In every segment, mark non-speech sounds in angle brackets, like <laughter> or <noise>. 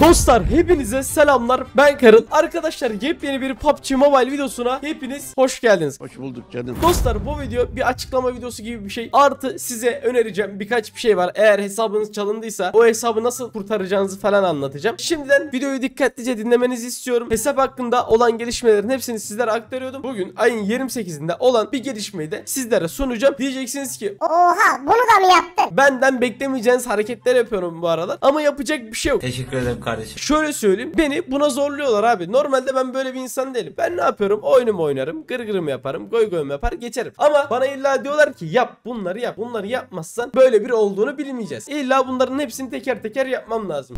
Dostlar hepinize selamlar ben Karın Arkadaşlar yepyeni bir PUBG Mobile videosuna hepiniz hoş geldiniz Hoş bulduk canım Dostlar bu video bir açıklama videosu gibi bir şey Artı size önereceğim birkaç bir şey var Eğer hesabınız çalındıysa o hesabı nasıl kurtaracağınızı falan anlatacağım Şimdiden videoyu dikkatlice dinlemenizi istiyorum Hesap hakkında olan gelişmelerin hepsini sizlere aktarıyordum Bugün ayın 28'inde olan bir gelişmeyi de sizlere sunacağım Diyeceksiniz ki Oha bunu da mı yaptı? Benden beklemeyeceğiniz hareketler yapıyorum bu aralar Ama yapacak bir şey yok Teşekkür ederim yok kardeşim. Şöyle söyleyeyim beni buna zorluyorlar abi. Normalde ben böyle bir insan değilim. Ben ne yapıyorum? Oyunumu oynarım, gırgırımı yaparım, goy goyumu yapar geçerim. Ama bana illa diyorlar ki yap bunları yap. Bunları yapmazsan böyle biri olduğunu bilmeyeceğiz. İlla bunların hepsini teker teker yapmam lazım.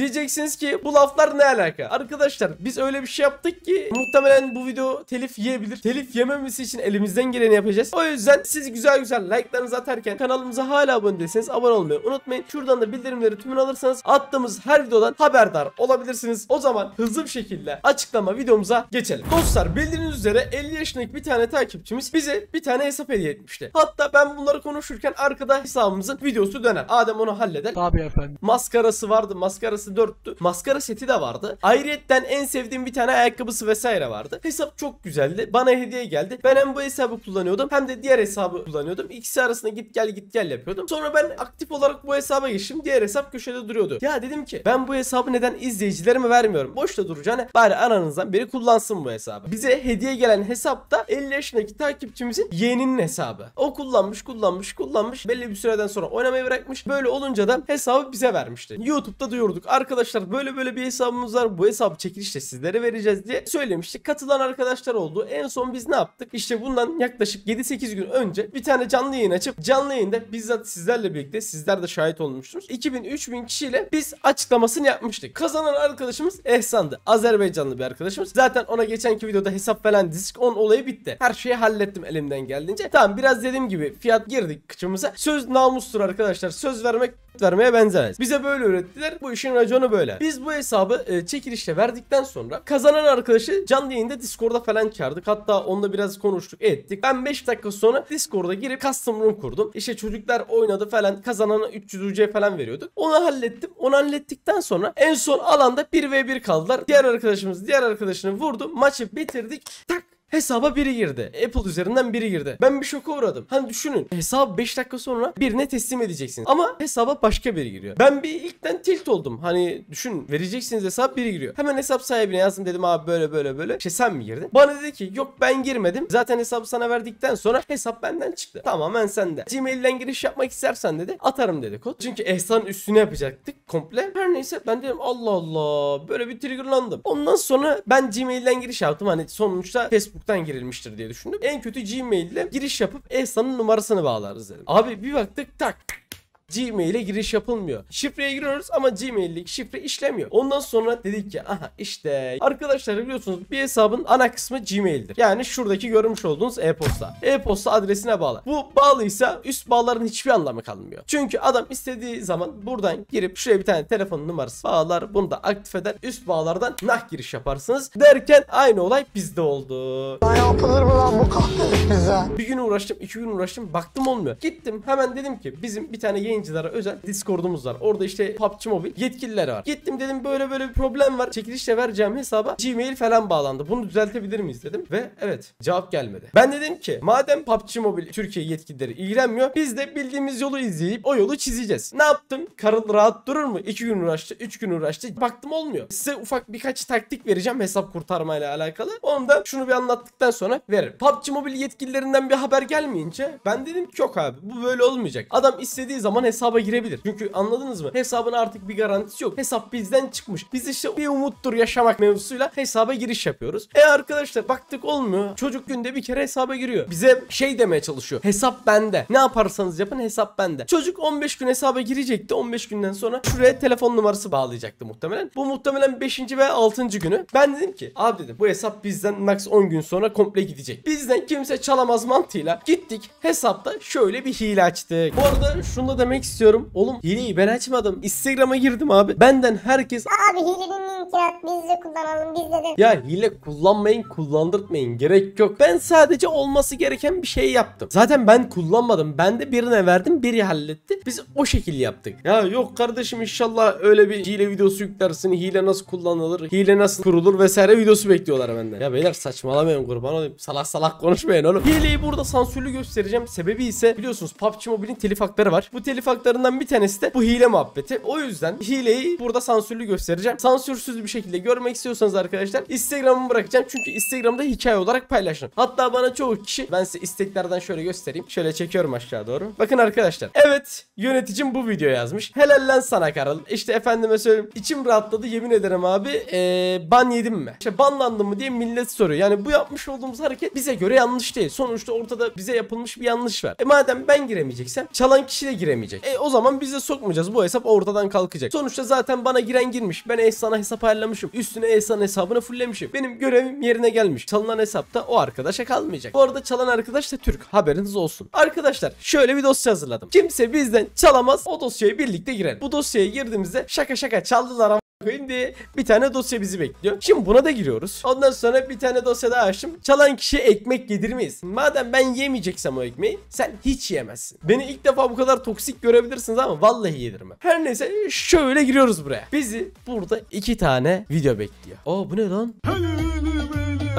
Diyeceksiniz ki bu laflar ne alaka? Arkadaşlar biz öyle bir şey yaptık ki muhtemelen bu video telif yiyebilir. Telif yememesi için elimizden geleni yapacağız. O yüzden siz güzel güzel like'larınızı atarken kanalımıza hala abone değilseniz abone olmayı unutmayın. Şuradan da bildirimleri tümünü alırsanız attığımız her videodan haberdar olabilirsiniz. O zaman hızlı bir şekilde açıklama videomuza geçelim. Dostlar bildiğiniz üzere 50 yaşındaki bir tane takipçimiz bize bir tane hesap hediye etmişti. Hatta ben bunları konuşurken arkada hesabımızın videosu döner. Adem onu halleder. Tabii efendim. Maskarası vardı. Maskarası artı 4'tü. Maskara seti de vardı. Ayrıyetten en sevdiğim bir tane ayakkabısı vesaire vardı. Hesap çok güzeldi. Bana hediye geldi. Ben hem bu hesabı kullanıyordum hem de diğer hesabı kullanıyordum. İkisi arasında git gel git gel yapıyordum. Sonra ben aktif olarak bu hesaba geçtim. Diğer hesap köşede duruyordu. Ya dedim ki ben bu hesabı neden izleyicilerime vermiyorum? Boşta duracağına bari aranızdan biri kullansın bu hesabı. Bize hediye gelen hesap da 50 yaşındaki takipçimizin yeğeninin hesabı. O kullanmış kullanmış kullanmış. Belli bir süreden sonra oynamayı bırakmış. Böyle olunca da hesabı bize vermişti. YouTube'da duyurduk arkadaşlar böyle böyle bir hesabımız var. Bu hesabı çekilişte sizlere vereceğiz diye söylemiştik. Katılan arkadaşlar oldu. En son biz ne yaptık? İşte bundan yaklaşık 7-8 gün önce bir tane canlı yayın açıp canlı yayında bizzat sizlerle birlikte sizler de şahit olmuştunuz. 2000-3000 kişiyle biz açıklamasını yapmıştık. Kazanan arkadaşımız Ehsan'dı. Azerbaycanlı bir arkadaşımız. Zaten ona geçenki videoda hesap falan disk 10 olayı bitti. Her şeyi hallettim elimden geldiğince. Tamam biraz dediğim gibi fiyat girdik kıçımıza. Söz namustur arkadaşlar. Söz vermek vermeye benzemez. Bize böyle öğrettiler. Bu işin raconu böyle. Biz bu hesabı e, çekilişle verdikten sonra kazanan arkadaşı canlı yayında Discord'a falan çağırdık. Hatta onunla biraz konuştuk ettik. Ben 5 dakika sonra Discord'a girip custom room kurdum. İşte çocuklar oynadı falan kazanana 300 UC falan veriyorduk. Onu hallettim. Onu hallettikten sonra en son alanda 1v1 kaldılar. Diğer arkadaşımız diğer arkadaşını vurdu. Maçı bitirdik. Tak Hesaba biri girdi. Apple üzerinden biri girdi. Ben bir şoka uğradım. Hani düşünün hesap 5 dakika sonra birine teslim edeceksiniz. Ama hesaba başka biri giriyor. Ben bir ilkten tilt oldum. Hani düşün vereceksiniz hesap biri giriyor. Hemen hesap sahibine yazdım dedim abi böyle böyle böyle. Şey sen mi girdin? Bana dedi ki yok ben girmedim. Zaten hesabı sana verdikten sonra hesap benden çıktı. Tamamen sende. Gmail'den giriş yapmak istersen dedi atarım dedi kod. Çünkü Ehsan üstüne yapacaktık komple. Her neyse ben dedim Allah Allah böyle bir triggerlandım. Ondan sonra ben Gmail'den giriş yaptım. Hani sonuçta Facebook Facebook'tan girilmiştir diye düşündüm. En kötü Gmail ile giriş yapıp Ehsan'ın numarasını bağlarız dedim. Abi bir baktık tak Gmail'e giriş yapılmıyor. Şifreye giriyoruz ama Gmail'lik şifre işlemiyor. Ondan sonra dedik ki aha işte arkadaşlar biliyorsunuz bir hesabın ana kısmı Gmail'dir. Yani şuradaki görmüş olduğunuz e-posta. E-posta adresine bağlı. Bu bağlıysa üst bağların hiçbir anlamı kalmıyor. Çünkü adam istediği zaman buradan girip şuraya bir tane telefon numarası bağlar. Bunu da aktif eder. Üst bağlardan nah giriş yaparsınız. Derken aynı olay bizde oldu. Ne yapılır mı lan bu kahve bize? Bir gün uğraştım, iki gün uğraştım. Baktım olmuyor. Gittim hemen dedim ki bizim bir tane yayın yayıncılara özel Discord'umuz var. Orada işte PUBG Mobile yetkililer var. Gittim dedim böyle böyle bir problem var. Çekilişle vereceğim hesaba Gmail falan bağlandı. Bunu düzeltebilir miyiz dedim ve evet cevap gelmedi. Ben dedim ki madem PUBG Mobile Türkiye yetkilileri ilgilenmiyor biz de bildiğimiz yolu izleyip o yolu çizeceğiz. Ne yaptım? Karın rahat durur mu? 2 gün uğraştı, 3 gün uğraştı. Baktım olmuyor. Size ufak birkaç taktik vereceğim hesap kurtarmayla alakalı. Onu da şunu bir anlattıktan sonra veririm. PUBG Mobile yetkililerinden bir haber gelmeyince ben dedim ki yok abi bu böyle olmayacak. Adam istediği zaman hesaba girebilir. Çünkü anladınız mı? Hesabın artık bir garantisi yok. Hesap bizden çıkmış. Biz işte bir umuttur yaşamak mevzusuyla hesaba giriş yapıyoruz. E arkadaşlar baktık olmuyor. Çocuk günde bir kere hesaba giriyor. Bize şey demeye çalışıyor. Hesap bende. Ne yaparsanız yapın hesap bende. Çocuk 15 gün hesaba girecekti. 15 günden sonra şuraya telefon numarası bağlayacaktı muhtemelen. Bu muhtemelen 5. ve 6. günü. Ben dedim ki abi dedim bu hesap bizden max 10 gün sonra komple gidecek. Bizden kimse çalamaz mantığıyla gittik hesapta şöyle bir hile açtık. Bu arada şunu da demek demek istiyorum. Oğlum hileyi ben açmadım. Instagram'a girdim abi. Benden herkes Abi hilenin linki at biz de kullanalım biz de. de. ya hile kullanmayın kullandırtmayın gerek yok. Ben sadece olması gereken bir şey yaptım. Zaten ben kullanmadım. Ben de birine verdim biri halletti. Biz o şekil yaptık. Ya yok kardeşim inşallah öyle bir hile videosu yüklersin. Hile nasıl kullanılır? Hile nasıl kurulur vesaire videosu bekliyorlar benden. Ya beyler saçmalamayın kurban olayım. Salak salak konuşmayın oğlum. Hileyi burada sansürlü göstereceğim. Sebebi ise biliyorsunuz PUBG Mobile'in telif hakları var. Bu telif farklarından bir tanesi de bu hile muhabbeti. O yüzden hileyi burada sansürlü göstereceğim. Sansürsüz bir şekilde görmek istiyorsanız arkadaşlar Instagram'ımı bırakacağım. Çünkü Instagram'da hikaye olarak paylaşın. Hatta bana çoğu kişi ben size isteklerden şöyle göstereyim. Şöyle çekiyorum aşağı doğru. Bakın arkadaşlar. Evet yöneticim bu video yazmış. Helal lan sana Karol. İşte efendime söyleyeyim. içim rahatladı yemin ederim abi. Ee, ban yedim mi? İşte banlandım mı diye millet soruyor. Yani bu yapmış olduğumuz hareket bize göre yanlış değil. Sonuçta ortada bize yapılmış bir yanlış var. E madem ben giremeyeceksem çalan kişi de giremeyecek gelecek. E o zaman biz de sokmayacağız. Bu hesap ortadan kalkacak. Sonuçta zaten bana giren girmiş. Ben Ehsan'a hesap ayarlamışım. Üstüne Ehsan hesabını fulllemişim. Benim görevim yerine gelmiş. Çalınan hesapta o arkadaşa kalmayacak. Bu arada çalan arkadaş da Türk. Haberiniz olsun. Arkadaşlar şöyle bir dosya hazırladım. Kimse bizden çalamaz. O dosyayı birlikte girelim. Bu dosyaya girdiğimizde şaka şaka çaldılar ama Şimdi bir tane dosya bizi bekliyor. Şimdi buna da giriyoruz. Ondan sonra bir tane dosya daha açtım. Çalan kişi ekmek yedirmeyiz. Madem ben yemeyeceksem o ekmeği sen hiç yemezsin. Beni ilk defa bu kadar toksik görebilirsiniz ama vallahi yedirme. Her neyse şöyle giriyoruz buraya. Bizi burada iki tane video bekliyor. Aa bu ne lan? Helal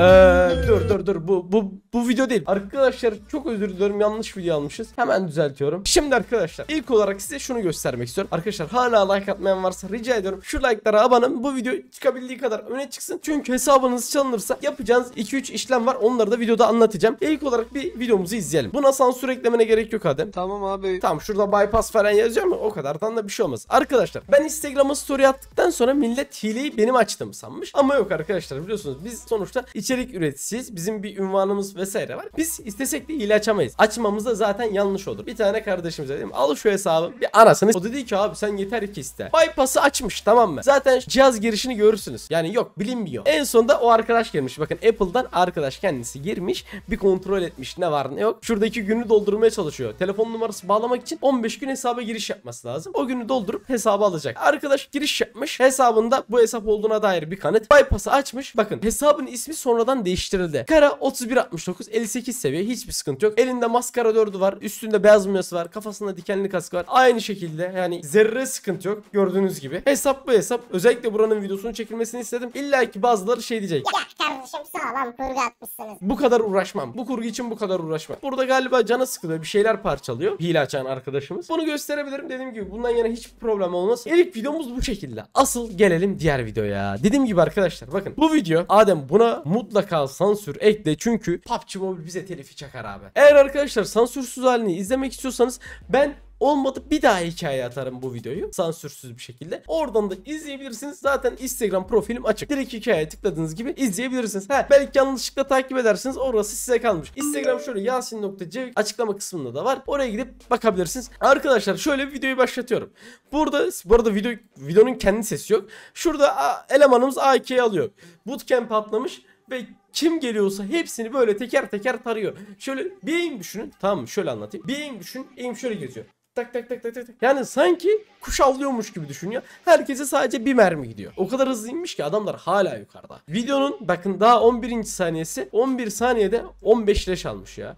ee, dur dur dur bu bu bu video değil. Arkadaşlar çok özür diliyorum yanlış video almışız. Hemen düzeltiyorum. Şimdi arkadaşlar ilk olarak size şunu göstermek istiyorum. Arkadaşlar hala like atmayan varsa rica ediyorum şu like'lara abanın. Bu video çıkabildiği kadar öne çıksın. Çünkü hesabınız çalınırsa yapacağınız 2-3 işlem var. Onları da videoda anlatacağım. İlk olarak bir videomuzu izleyelim. Buna sansür eklemene gerek yok Adem. Tamam abi. Tamam şurada bypass falan yazacağım mu? O kadardan da bir şey olmaz. Arkadaşlar ben Instagram'a story attıktan sonra millet hileyi benim açtığımı sanmış. Ama yok arkadaşlar biliyorsunuz biz sonuçta içi içerik üreticisiyiz. Bizim bir ünvanımız vesaire var. Biz istesek de ilaç açamayız. Açmamız da zaten yanlış olur. Bir tane kardeşimize dedim al şu hesabı bir anasını. O dedi ki abi sen yeter ki iste. Bypass'ı açmış tamam mı? Zaten cihaz girişini görürsünüz. Yani yok bilinmiyor. En sonunda o arkadaş gelmiş. Bakın Apple'dan arkadaş kendisi girmiş. Bir kontrol etmiş ne var ne yok. Şuradaki günü doldurmaya çalışıyor. Telefon numarası bağlamak için 15 gün hesaba giriş yapması lazım. O günü doldurup hesabı alacak. Arkadaş giriş yapmış. Hesabında bu hesap olduğuna dair bir kanıt. Bypass'ı açmış. Bakın hesabın ismi son sonradan değiştirildi. Kara 31 69 58 seviye hiçbir sıkıntı yok. Elinde maskara 4'ü var. Üstünde beyaz mumyası var. Kafasında dikenli kaskı var. Aynı şekilde yani zerre sıkıntı yok. Gördüğünüz gibi. Hesap bu hesap. Özellikle buranın videosunun çekilmesini istedim. İlla ki bazıları şey diyecek. Ya kardeşim sağlam kurgu atmışsınız. Bu kadar uğraşmam. Bu kurgu için bu kadar uğraşmam. Burada galiba canı sıkılıyor. Bir şeyler parçalıyor. Hile açan arkadaşımız. Bunu gösterebilirim. Dediğim gibi bundan yana hiçbir problem olmaz. İlk videomuz bu şekilde. Asıl gelelim diğer videoya. Dediğim gibi arkadaşlar bakın bu video Adem buna mu mutlaka sansür ekle çünkü PUBG Mobile bize telifi çakar abi. Eğer arkadaşlar sansürsüz halini izlemek istiyorsanız ben Olmadı bir daha hikaye atarım bu videoyu. Sansürsüz bir şekilde. Oradan da izleyebilirsiniz. Zaten Instagram profilim açık. Direkt hikayeye tıkladığınız gibi izleyebilirsiniz. Ha, belki yanlışlıkla takip edersiniz. Orası size kalmış. Instagram şöyle yasin.c açıklama kısmında da var. Oraya gidip bakabilirsiniz. Arkadaşlar şöyle bir videoyu başlatıyorum. Burada bu arada video, videonun kendi sesi yok. Şurada elemanımız AK'yi alıyor. Bootcamp atlamış ve kim geliyorsa hepsini böyle teker teker tarıyor. Şöyle bir aim düşünün. Tamam şöyle anlatayım. Bir aim düşün. Aim şöyle geziyor. Tak tak tak tak tak. Yani sanki kuş avlıyormuş gibi düşünüyor. Herkese sadece bir mermi gidiyor. O kadar hızlı inmiş ki adamlar hala yukarıda. Videonun bakın daha 11. saniyesi 11 saniyede 15 leş almış ya.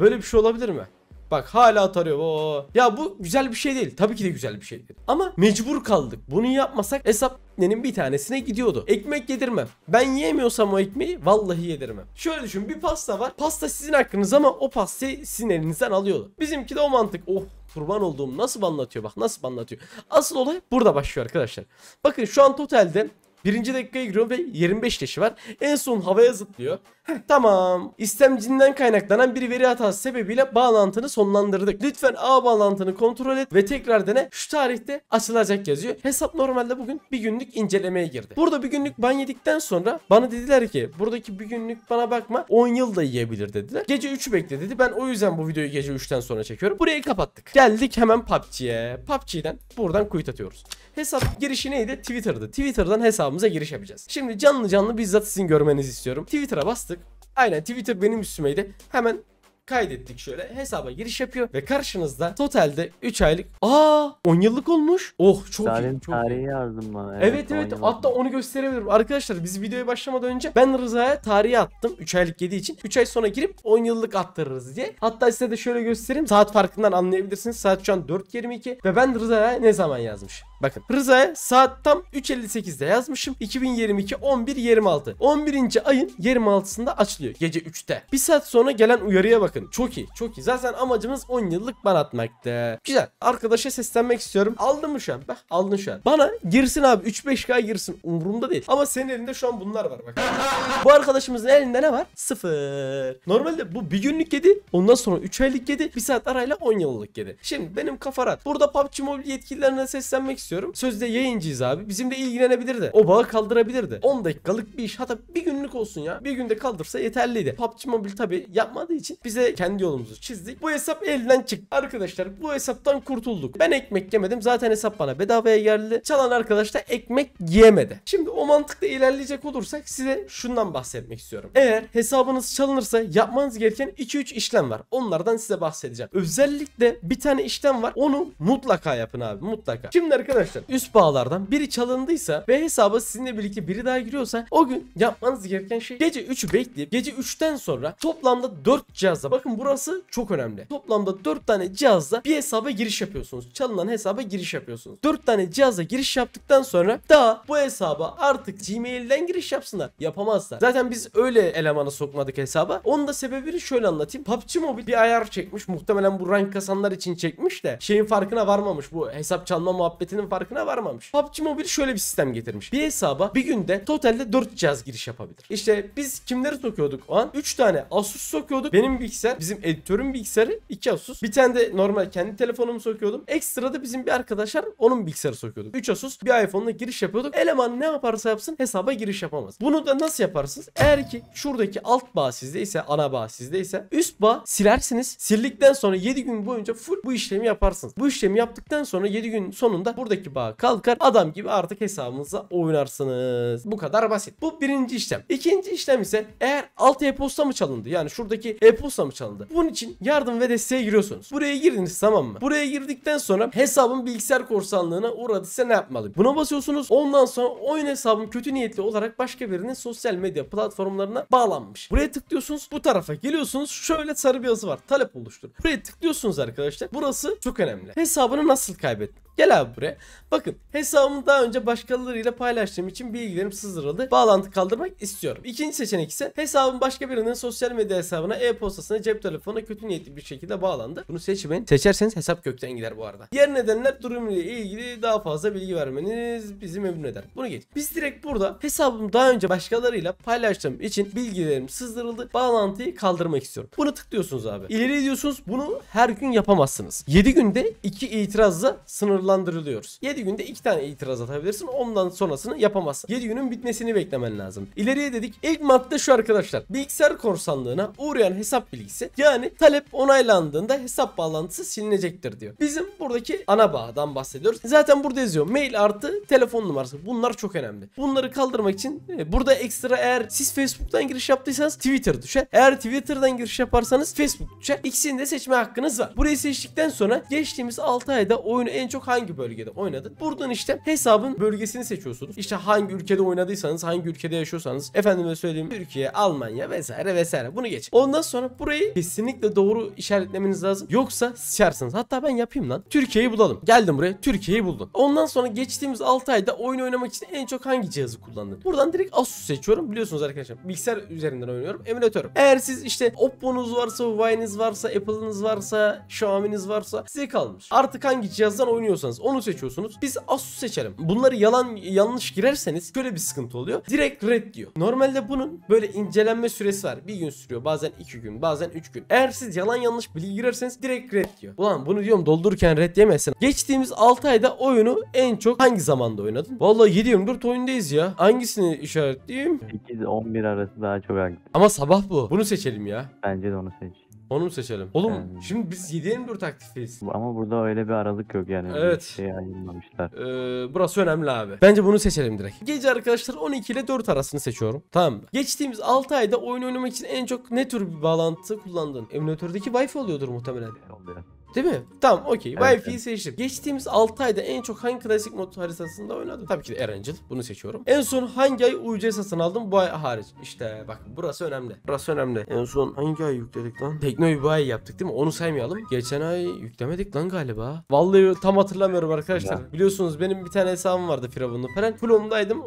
Böyle bir şey olabilir mi? Bak hala tarıyor. Oo. Ya bu güzel bir şey değil. Tabii ki de güzel bir şey değil. Ama mecbur kaldık. Bunu yapmasak hesap ekmeğinin bir tanesine gidiyordu. Ekmek yedirmem. Ben yiyemiyorsam o ekmeği vallahi yedirmem. Şöyle düşün bir pasta var. Pasta sizin hakkınız ama o pastayı sizin elinizden alıyordu. Bizimki de o mantık. Oh kurban olduğum nasıl anlatıyor bak nasıl anlatıyor. Asıl olay burada başlıyor arkadaşlar. Bakın şu an totalde Birinci dakikaya giriyorum ve 25 leşi var. En son havaya zıplıyor. Heh, tamam. İstemcinden kaynaklanan bir veri hatası sebebiyle bağlantını sonlandırdık. Lütfen A bağlantını kontrol et ve tekrar dene. Şu tarihte açılacak yazıyor. Hesap normalde bugün bir günlük incelemeye girdi. Burada bir günlük ban yedikten sonra bana dediler ki buradaki bir günlük bana bakma 10 yıl da yiyebilir dediler. Gece 3'ü bekle dedi. Ben o yüzden bu videoyu gece 3'ten sonra çekiyorum. Burayı kapattık. Geldik hemen PUBG'ye. PUBG'den buradan kuyut atıyoruz. Hesap girişi neydi? Twitter'dı. Twitter'dan hesabım hesabımıza giriş yapacağız. Şimdi canlı canlı bizzat sizin görmenizi istiyorum. Twitter'a bastık. Aynen Twitter benim üstümeydi. Hemen kaydettik şöyle hesaba giriş yapıyor ve karşınızda totalde 3 aylık aa 10 yıllık olmuş. Oh çok Zaten iyi. Çok tarihi iyi. yazdım bana. Evet evet, evet. hatta onu gösterebilirim. Arkadaşlar biz videoya başlamadan önce ben Rıza'ya tarihi attım 3 aylık yediği için. 3 ay sonra girip 10 yıllık attırırız diye. Hatta size de şöyle göstereyim. Saat farkından anlayabilirsiniz. Saat şu an 4.22 ve ben Rıza'ya ne zaman yazmış? Bakın Rıza'ya saat tam 3.58'de yazmışım. 2022 11.26. 11. ayın 26'sında açılıyor gece 3'te. Bir saat sonra gelen uyarıya bakın Bakın çok iyi çok iyi. Zaten amacımız 10 yıllık ban atmaktı. Güzel. Arkadaşa seslenmek istiyorum. Aldın mı şu an? Bak aldın şu an. Bana girsin abi 3-5K girsin. Umurumda değil. Ama senin elinde şu an bunlar var bak. <laughs> bu arkadaşımızın elinde ne var? Sıfır. Normalde bu bir günlük yedi. Ondan sonra 3 aylık yedi. Bir saat arayla 10 yıllık yedi. Şimdi benim kafa rahat. Burada PUBG Mobile yetkililerine seslenmek istiyorum. Sözde yayıncıyız abi. Bizim de ilgilenebilirdi. O bağı kaldırabilirdi. 10 dakikalık bir iş. Hatta bir günlük olsun ya. Bir günde kaldırsa yeterliydi. PUBG Mobile tabi yapmadığı için bize kendi yolumuzu çizdik. Bu hesap elden çıktı. Arkadaşlar bu hesaptan kurtulduk. Ben ekmek yemedim. Zaten hesap bana bedavaya geldi. Çalan arkadaş da ekmek yiyemedi. Şimdi o mantıkla ilerleyecek olursak size şundan bahsetmek istiyorum. Eğer hesabınız çalınırsa yapmanız gereken 2-3 işlem var. Onlardan size bahsedeceğim. Özellikle bir tane işlem var. Onu mutlaka yapın abi. Mutlaka. Şimdi arkadaşlar üst bağlardan biri çalındıysa ve hesaba sizinle birlikte biri daha giriyorsa o gün yapmanız gereken şey gece 3'ü bekleyip gece 3'ten sonra toplamda 4 cihaza Bakın burası çok önemli. Toplamda 4 tane cihazla bir hesaba giriş yapıyorsunuz. Çalınan hesaba giriş yapıyorsunuz. 4 tane cihaza giriş yaptıktan sonra daha bu hesaba artık Gmail'den giriş yapsınlar. Yapamazlar. Zaten biz öyle elemana sokmadık hesaba. Onun da sebebini şöyle anlatayım. PUBG Mobile bir ayar çekmiş. Muhtemelen bu rank kasanlar için çekmiş de şeyin farkına varmamış. Bu hesap çalma muhabbetinin farkına varmamış. PUBG Mobile şöyle bir sistem getirmiş. Bir hesaba bir günde totalde 4 cihaz giriş yapabilir. İşte biz kimleri sokuyorduk o an? 3 tane Asus sokuyorduk. Benim bilgisayar bilgisayar bizim editörün bilgisayarı 2 Asus. Bir tane de normal kendi telefonumu sokuyordum. Ekstra da bizim bir arkadaşlar onun bilgisayarı sokuyorduk. 3 Asus bir iPhone'la giriş yapıyorduk. Eleman ne yaparsa yapsın hesaba giriş yapamaz. Bunu da nasıl yaparsınız? Eğer ki şuradaki alt bağ sizdeyse, ana bağ sizdeyse üst bağ silersiniz. Sildikten sonra 7 gün boyunca full bu işlemi yaparsınız. Bu işlemi yaptıktan sonra 7 gün sonunda buradaki bağ kalkar. Adam gibi artık hesabınıza oynarsınız. Bu kadar basit. Bu birinci işlem. İkinci işlem ise eğer alt e-posta mı çalındı? Yani şuradaki e-posta mı çalındı. Bunun için yardım ve desteğe giriyorsunuz. Buraya girdiniz tamam mı? Buraya girdikten sonra hesabın bilgisayar korsanlığına uğradıysa ne yapmalıyım? Buna basıyorsunuz. Ondan sonra oyun hesabım kötü niyetli olarak başka birinin sosyal medya platformlarına bağlanmış. Buraya tıklıyorsunuz. Bu tarafa geliyorsunuz. Şöyle sarı bir yazı var. Talep oluştur. Buraya tıklıyorsunuz arkadaşlar. Burası çok önemli. Hesabını nasıl kaybettin? Gel abi buraya. Bakın hesabımı daha önce başkalarıyla paylaştığım için bilgilerim sızdırıldı. Bağlantı kaldırmak istiyorum. İkinci seçenek ise hesabın başka birinin sosyal medya hesabına, e postasını numarasına cep telefonu kötü niyetli bir şekilde bağlandı. Bunu seçmeyin. Seçerseniz hesap kökten gider bu arada. Diğer nedenler durum ile ilgili daha fazla bilgi vermeniz bizi memnun eder. Bunu geç. Biz direkt burada hesabımı daha önce başkalarıyla paylaştığım için bilgilerim sızdırıldı. Bağlantıyı kaldırmak istiyorum. Bunu tıklıyorsunuz abi. İleri diyorsunuz bunu her gün yapamazsınız. 7 günde 2 itirazla sınırlandırılıyoruz. 7 günde 2 tane itiraz atabilirsin. Ondan sonrasını yapamazsın. 7 günün bitmesini beklemen lazım. İleriye dedik. İlk madde şu arkadaşlar. Bilgisayar korsanlığına uğrayan hesap bilgileri bilgisi. Yani talep onaylandığında hesap bağlantısı silinecektir diyor. Bizim buradaki ana bağdan bahsediyoruz. Zaten burada yazıyor. Mail artı telefon numarası. Bunlar çok önemli. Bunları kaldırmak için e, burada ekstra eğer siz Facebook'tan giriş yaptıysanız Twitter düşer. Eğer Twitter'dan giriş yaparsanız Facebook düşer. İkisini de seçme hakkınız var. Burayı seçtikten sonra geçtiğimiz 6 ayda oyunu en çok hangi bölgede oynadın? Buradan işte hesabın bölgesini seçiyorsunuz. İşte hangi ülkede oynadıysanız, hangi ülkede yaşıyorsanız, efendime söyleyeyim Türkiye, Almanya vesaire vesaire. Bunu geç. Ondan sonra buraya burayı kesinlikle doğru işaretlemeniz lazım. Yoksa sıçarsınız. Hatta ben yapayım lan. Türkiye'yi bulalım. Geldim buraya. Türkiye'yi buldum. Ondan sonra geçtiğimiz 6 ayda oyun oynamak için en çok hangi cihazı kullandın? Buradan direkt Asus seçiyorum. Biliyorsunuz arkadaşlar bilgisayar üzerinden oynuyorum. Emülatörüm. Eğer siz işte Oppo'nuz varsa, Huawei'niz varsa, Apple'ınız varsa, Xiaomi'niz varsa size kalmış. Artık hangi cihazdan oynuyorsanız onu seçiyorsunuz. Biz Asus seçelim. Bunları yalan yanlış girerseniz şöyle bir sıkıntı oluyor. Direkt red diyor. Normalde bunun böyle incelenme süresi var. Bir gün sürüyor. Bazen iki gün. Bazen zaten 3 gün. Eğer siz yalan yanlış bilgi girerseniz direkt red diyor. Ulan bunu diyorum doldururken red yemezsin. Geçtiğimiz 6 ayda oyunu en çok hangi zamanda oynadın? Vallahi 7 24 oyundayız ya. Hangisini işaretleyeyim? 8-11 arası daha çok hangi? Ama sabah bu. Bunu seçelim ya. Bence de onu seç. Onu mu seçelim? Oğlum yani... şimdi biz 7-24 aktifteyiz. Ama burada öyle bir aralık yok yani. Evet. şey ayırmamışlar. Ee, burası önemli abi. Bence bunu seçelim direkt. Gece arkadaşlar 12 ile 4 arasını seçiyorum. Tamam. Geçtiğimiz 6 ayda oyun oynamak için en çok ne tür bir bağlantı kullandın? Emülatördeki wifi oluyordur muhtemelen. Şey oluyor. Değil mi? Tamam okey. Evet, Wi-Fi'yi evet. seçtim. Geçtiğimiz 6 ayda en çok hangi klasik mod haritasında oynadım? Tabii ki de Erangel. Bunu seçiyorum. En son hangi ay UC satın aldım bu ay hariç? İşte bak burası önemli. Burası önemli. En son hangi ay yükledik lan? Teknoyu bu ay yaptık değil mi? Onu saymayalım. Geçen ay yüklemedik lan galiba. Vallahi tam hatırlamıyorum arkadaşlar. Ya. Biliyorsunuz benim bir tane hesabım vardı Firavun'da falan. Full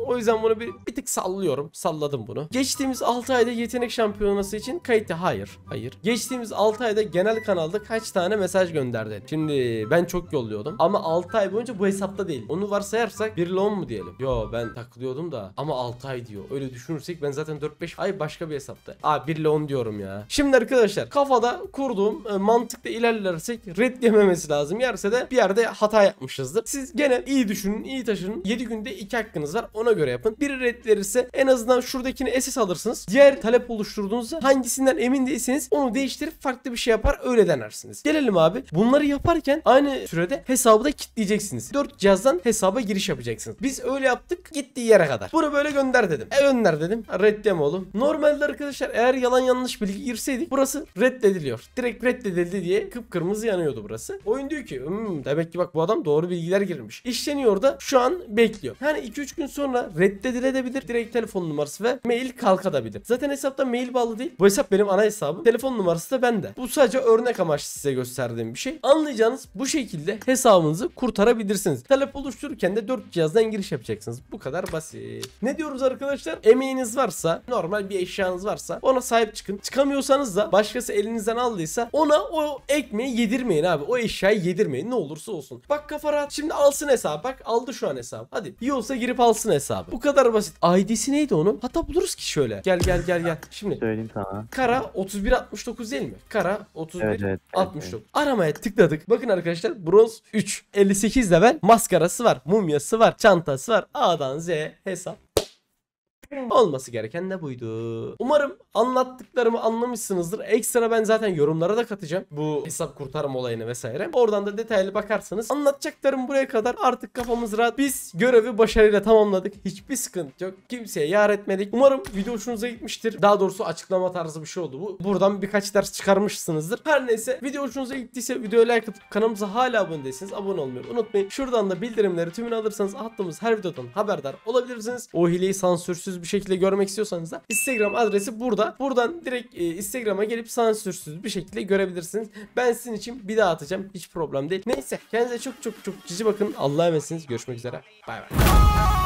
O yüzden bunu bir, bir tık sallıyorum. Salladım bunu. Geçtiğimiz 6 ayda yetenek şampiyonası için kayıtta hayır. Hayır. Geçtiğimiz 6 ayda genel kanalda kaç tane mesaj gönderdin. Şimdi ben çok yolluyordum. Ama 6 ay boyunca bu hesapta değil. Onu varsayarsak bir loan mu diyelim? Yo ben takılıyordum da. Ama 6 ay diyor. Öyle düşünürsek ben zaten 4-5 ay başka bir hesapta. Aa bir loan diyorum ya. Şimdi arkadaşlar kafada kurduğum e, mantıkta ilerlersek red yememesi lazım. Yerse de bir yerde hata yapmışızdır. Siz gene iyi düşünün, iyi taşının. 7 günde 2 hakkınız var. Ona göre yapın. Biri red verirse en azından şuradakini SS alırsınız. Diğer talep oluşturduğunuzda hangisinden emin değilseniz onu değiştirip farklı bir şey yapar öyle denersiniz. Gelelim abi abi. Bunları yaparken aynı sürede hesabı da kitleyeceksiniz. 4 cihazdan hesaba giriş yapacaksınız. Biz öyle yaptık gittiği yere kadar. Bunu böyle gönder dedim. E gönder dedim. Reddeme oğlum. Normalde arkadaşlar eğer yalan yanlış bilgi girseydik burası reddediliyor. Direkt reddedildi diye kıpkırmızı yanıyordu burası. Oyun diyor ki hmm, demek ki bak bu adam doğru bilgiler girmiş. İşleniyor da şu an bekliyor. Yani 2-3 gün sonra reddedilebilir. Direkt telefon numarası ve mail kalkadabilir. Zaten hesapta mail bağlı değil. Bu hesap benim ana hesabım. Telefon numarası da bende. Bu sadece örnek amaçlı size gösterdiğim yaptığım bir şey. Anlayacağınız bu şekilde hesabınızı kurtarabilirsiniz. Talep oluştururken de 4 cihazdan giriş yapacaksınız. Bu kadar basit. Ne diyoruz arkadaşlar? Emeğiniz varsa, normal bir eşyanız varsa ona sahip çıkın. Çıkamıyorsanız da başkası elinizden aldıysa ona o ekmeği yedirmeyin abi. O eşyayı yedirmeyin ne olursa olsun. Bak kafa rahat. Şimdi alsın hesabı. Bak aldı şu an hesabı. Hadi iyi olsa girip alsın hesabı. Bu kadar basit. ID'si neydi onun? Hatta buluruz ki şöyle. Gel gel gel gel. Şimdi. Söyleyeyim sana. Kara 3169 değil mi? Kara 3169. Evet, evet, evet. Arama Aşamaya tıkladık. Bakın arkadaşlar bronz 3. 58 level maskarası var. Mumyası var. Çantası var. A'dan Z hesap. Olması gereken de buydu. Umarım Anlattıklarımı anlamışsınızdır. Ekstra ben zaten yorumlara da katacağım. Bu hesap kurtarma olayını vesaire. Oradan da detaylı bakarsanız. Anlatacaklarım buraya kadar. Artık kafamız rahat. Biz görevi başarıyla tamamladık. Hiçbir sıkıntı yok. Kimseye yar etmedik. Umarım video hoşunuza gitmiştir. Daha doğrusu açıklama tarzı bir şey oldu bu. Buradan birkaç ders çıkarmışsınızdır. Her neyse video hoşunuza gittiyse videoya like atıp kanalımıza hala abone değilseniz abone olmayı unutmayın. Şuradan da bildirimleri tümünü alırsanız attığımız her videodan haberdar olabilirsiniz. O hileyi sansürsüz bir şekilde görmek istiyorsanız da Instagram adresi burada burada. Buradan direkt e, Instagram'a gelip sansürsüz bir şekilde görebilirsiniz. Ben sizin için bir daha atacağım. Hiç problem değil. Neyse kendinize çok çok çok cici bakın. Allah'a emanetsiniz. Görüşmek üzere. Bay bay.